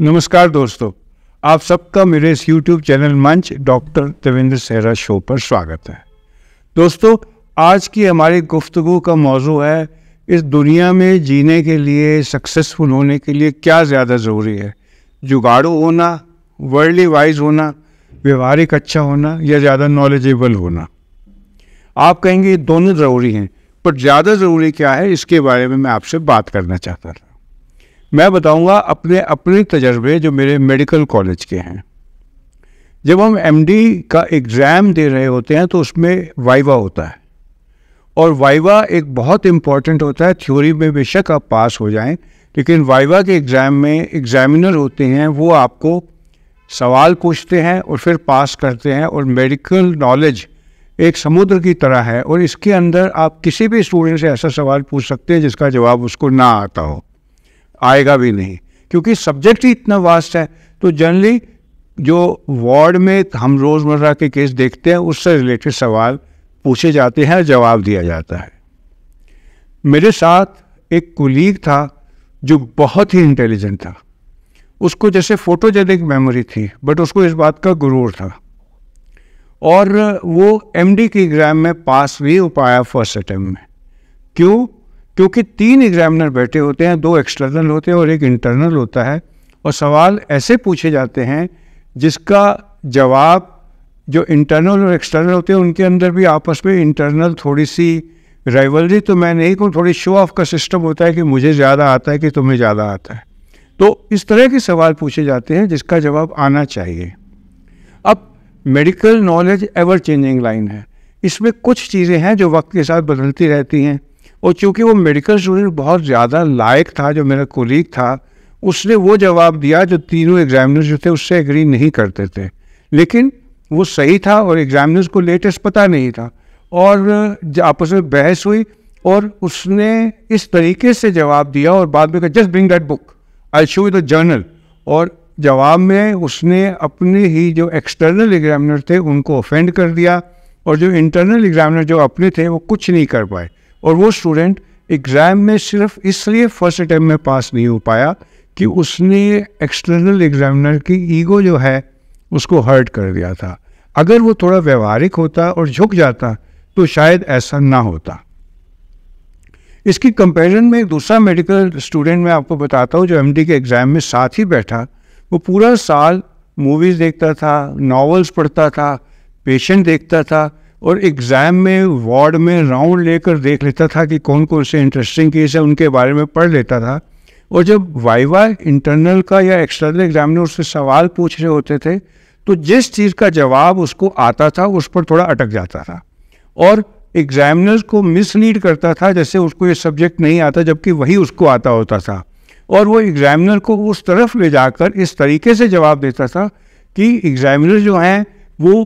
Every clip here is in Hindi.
नमस्कार दोस्तों आप सबका मेरे इस यूट्यूब चैनल मंच डॉक्टर देवेंद्र सेहरा शो पर स्वागत है दोस्तों आज की हमारी गुफ्तगु का मौजू है इस दुनिया में जीने के लिए सक्सेसफुल होने के लिए क्या ज़्यादा ज़रूरी है जुगाड़ू होना वर्ल्डली वाइज होना व्यवहारिक अच्छा होना या ज़्यादा नॉलेजेबल होना आप कहेंगे दोनों ज़रूरी हैं पर ज़्यादा ज़रूरी क्या है इसके बारे में मैं आपसे बात करना चाहता था मैं बताऊंगा अपने अपने तजर्बे जो मेरे मेडिकल कॉलेज के हैं जब हम एमडी का एग्ज़ाम दे रहे होते हैं तो उसमें वाइवा होता है और वाइवा एक बहुत इम्पॉर्टेंट होता है थ्योरी में बेशक आप पास हो जाएं लेकिन वाइवा के एग्ज़ाम में एग्ज़ामिनर होते हैं वो आपको सवाल पूछते हैं और फिर पास करते हैं और मेडिकल नॉलेज एक समुद्र की तरह है और इसके अंदर आप किसी भी स्टूडेंट से ऐसा सवाल पूछ सकते हैं जिसका जवाब उसको ना आता हो आएगा भी नहीं क्योंकि सब्जेक्ट ही इतना वास्ट है तो जनरली जो वार्ड में हम रोज़मर्रा के केस देखते हैं उससे रिलेटेड सवाल पूछे जाते हैं जवाब दिया जाता है मेरे साथ एक कुलीग था जो बहुत ही इंटेलिजेंट था उसको जैसे फोटोजेनिक मेमोरी थी बट उसको इस बात का गुरूर था और वो एमडी के एग्ज़ाम में पास भी हो पाया फर्स्ट अटैम्प में क्यों क्योंकि तीन एग्जामिनर बैठे होते हैं दो एक्सटर्नल होते हैं और एक इंटरनल होता है और सवाल ऐसे पूछे जाते हैं जिसका जवाब जो इंटरनल और एक्सटर्नल होते हैं उनके अंदर भी आपस में इंटरनल थोड़ी सी राइवलरी तो मैं नहीं कहूँ थोड़ी शो ऑफ का सिस्टम होता है कि मुझे ज़्यादा आता है कि तुम्हें ज़्यादा आता है तो इस तरह के सवाल पूछे जाते हैं जिसका जवाब आना चाहिए अब medical knowledge ever changing line है इसमें कुछ चीज़ें हैं जो वक्त के साथ बदलती रहती हैं और चूँकि वो मेडिकल स्टूडेंट बहुत ज़्यादा लायक था जो मेरा कोलीग था उसने वो जवाब दिया जो तीनों एग्जामिनर्स जो थे उससे एग्री नहीं करते थे लेकिन वो सही था और एग्जामिनर्स को लेटेस्ट पता नहीं था और आपस में बहस हुई और उसने इस तरीके से जवाब दिया और बाद में कहा just bring that book I show you the journal और जवाब में उसने अपने ही जो एक्सटर्नल एग्जामिनर थे उनको ऑफेंड कर दिया और जो इंटरनल एग्जामिनर जो अपने थे वो कुछ नहीं कर पाए और वो स्टूडेंट एग्ज़ाम में सिर्फ इसलिए फर्स्ट अटैम्प में पास नहीं हो पाया कि उसने एक्सटर्नल एग्जामिनर की ईगो जो है उसको हर्ट कर दिया था अगर वो थोड़ा व्यवहारिक होता और झुक जाता तो शायद ऐसा ना होता इसकी कंपैरिजन में एक दूसरा मेडिकल स्टूडेंट मैं आपको बताता हूँ जो एम के एग्ज़ाम में साथ ही बैठा वो पूरा साल मूवीज़ देखता था नॉवेल्स पढ़ता था पेशेंट देखता था और एग्ज़ाम में वार्ड में राउंड लेकर देख लेता था कि कौन कौन से इंटरेस्टिंग केस है उनके बारे में पढ़ लेता था और जब वाइवा इंटरनल का या एक्सटर्नल एग्जामिनर उससे सवाल पूछ रहे होते थे तो जिस चीज़ का जवाब उसको आता था उस पर थोड़ा अटक जाता था और एग्जामिनर को मिसलीड करता था जैसे उसको ये सब्जेक्ट नहीं आता जबकि वही उसको आता होता था और वो एग्जामिनर को उस तरफ ले जाकर इस तरीके से जवाब देता था कि एग्जामिनर जो हैं वो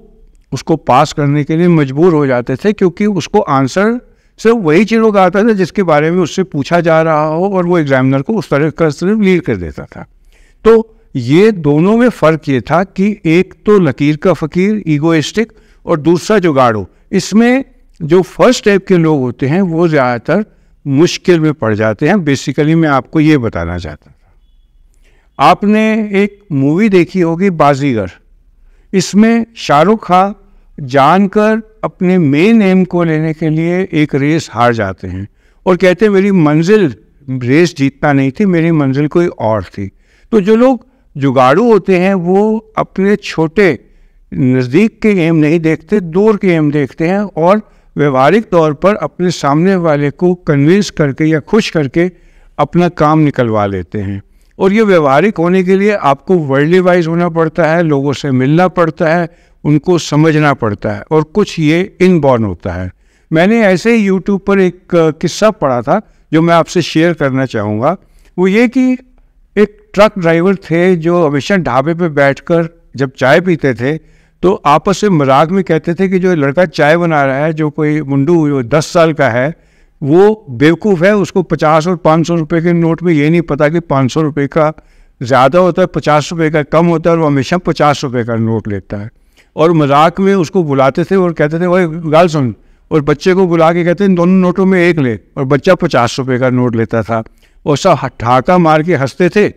उसको पास करने के लिए मजबूर हो जाते थे क्योंकि उसको आंसर सिर्फ वही चीज़ों का आता था जिसके बारे में उससे पूछा जा रहा हो और वो एग्जामिनर को उस तरह का सिर्फ लीड कर देता था तो ये दोनों में फ़र्क ये था कि एक तो लकीर का फ़कीर ईगोइस्टिक और दूसरा जुगाड़ो इसमें जो फर्स्ट टाइप के लोग होते हैं वो ज़्यादातर मुश्किल में पड़ जाते हैं बेसिकली मैं आपको ये बताना चाहता था आपने एक मूवी देखी होगी बाजीगर इसमें शाहरुख खान जानकर अपने मेन एम को लेने के लिए एक रेस हार जाते हैं और कहते हैं मेरी मंजिल रेस जीतना नहीं थी मेरी मंजिल कोई और थी तो जो लोग जुगाड़ू होते हैं वो अपने छोटे नज़दीक के एम नहीं देखते दूर के एम देखते हैं और व्यवहारिक तौर पर अपने सामने वाले को कन्विंस करके या खुश करके अपना काम निकलवा लेते हैं और ये व्यवहारिक होने के लिए आपको वर्ल्डली वाइज होना पड़ता है लोगों से मिलना पड़ता है उनको समझना पड़ता है और कुछ ये इनबॉर्न होता है मैंने ऐसे ही यूट्यूब पर एक किस्सा पढ़ा था जो मैं आपसे शेयर करना चाहूँगा वो ये कि एक ट्रक ड्राइवर थे जो हमेशा ढाबे पे बैठकर जब चाय पीते थे तो आपस में मजाक में कहते थे कि जो लड़का चाय बना रहा है जो कोई मुंडू दस साल का है वो बेवकूफ़ है उसको पचास और पाँच सौ रुपये के नोट में ये नहीं पता कि पाँच सौ रुपये का ज़्यादा होता है पचास रुपये का कम होता है और वो हमेशा पचास रुपये का नोट लेता है और मजाक में उसको बुलाते थे और कहते थे ओए गाल सुन और बच्चे को बुला के कहते दोनों नोटों में एक ले और बच्चा पचास रुपये का नोट लेता था और सब ठाका मार के हंसते थे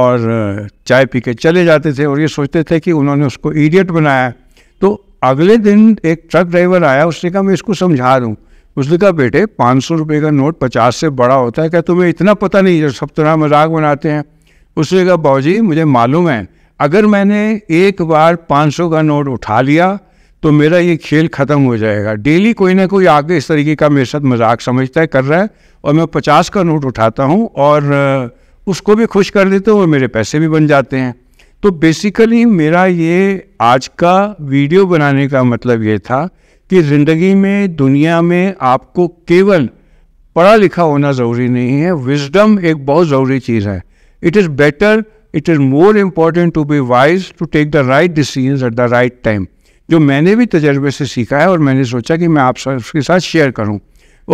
और चाय पी के चले जाते थे और ये सोचते थे कि उन्होंने उसको इडियट बनाया तो अगले दिन एक ट्रक ड्राइवर आया उसने कहा मैं इसको समझा दूँ उसने कहा बेटे पाँच सौ रुपये का नोट पचास से बड़ा होता है क्या तुम्हें इतना पता नहीं जब सब तरह तो मजाक बनाते हैं उसने कहा भाजी मुझे मालूम है अगर मैंने एक बार पाँच सौ का नोट उठा लिया तो मेरा ये खेल ख़त्म हो जाएगा डेली कोई ना कोई आगे इस तरीके का मेरे साथ मजाक समझता है कर रहा है और मैं पचास का नोट उठाता हूँ और उसको भी खुश कर देता हूँ और मेरे पैसे भी बन जाते हैं तो बेसिकली मेरा ये आज का वीडियो बनाने का मतलब ये था कि ज़िंदगी में दुनिया में आपको केवल पढ़ा लिखा होना ज़रूरी नहीं है विजडम एक बहुत ज़रूरी चीज़ है it is better it is more important to be wise to take the right decision at the right time जो मैंने भी तजर्बे से सीखा है और मैंने सोचा कि मैं आप सबके साथ शेयर करूं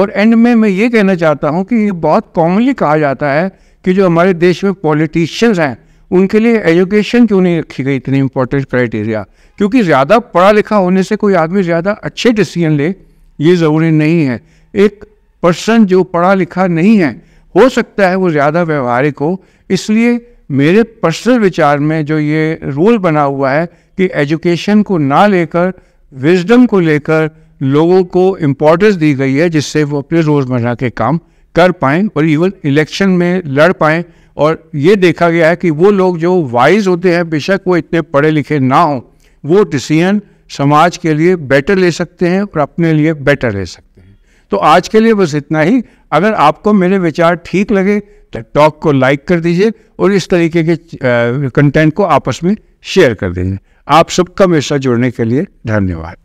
और एंड में मैं ये कहना चाहता हूं कि ये बहुत कॉमनली कहा जाता है कि जो हमारे देश में पॉलिटिशियंस हैं उनके लिए एजुकेशन क्यों नहीं रखी गई इतनी इंपॉर्टेंट क्राइटेरिया क्योंकि ज़्यादा पढ़ा लिखा होने से कोई आदमी ज़्यादा अच्छे डिसीजन ले ये ज़रूरी नहीं है एक पर्सन जो पढ़ा लिखा नहीं है हो सकता है वो ज़्यादा व्यवहारिक हो इसलिए मेरे पर्सनल विचार में जो ये रूल बना हुआ है कि एजुकेशन को ना लेकर विजडम को लेकर लोगों को इम्पोर्टेंस दी गई है जिससे वो अपने रोज़मर्रा के काम कर पाएँ और इवन इलेक्शन में लड़ पाएँ और ये देखा गया है कि वो लोग जो वाइज होते हैं बेशक वो इतने पढ़े लिखे ना हों वो डिसीजन समाज के लिए बेटर ले सकते हैं और अपने लिए बेटर ले सकते हैं तो आज के लिए बस इतना ही अगर आपको मेरे विचार ठीक लगे तो टॉक को लाइक कर दीजिए और इस तरीके के कंटेंट को आपस में शेयर कर दीजिए आप सबका मेरे साथ जुड़ने के लिए धन्यवाद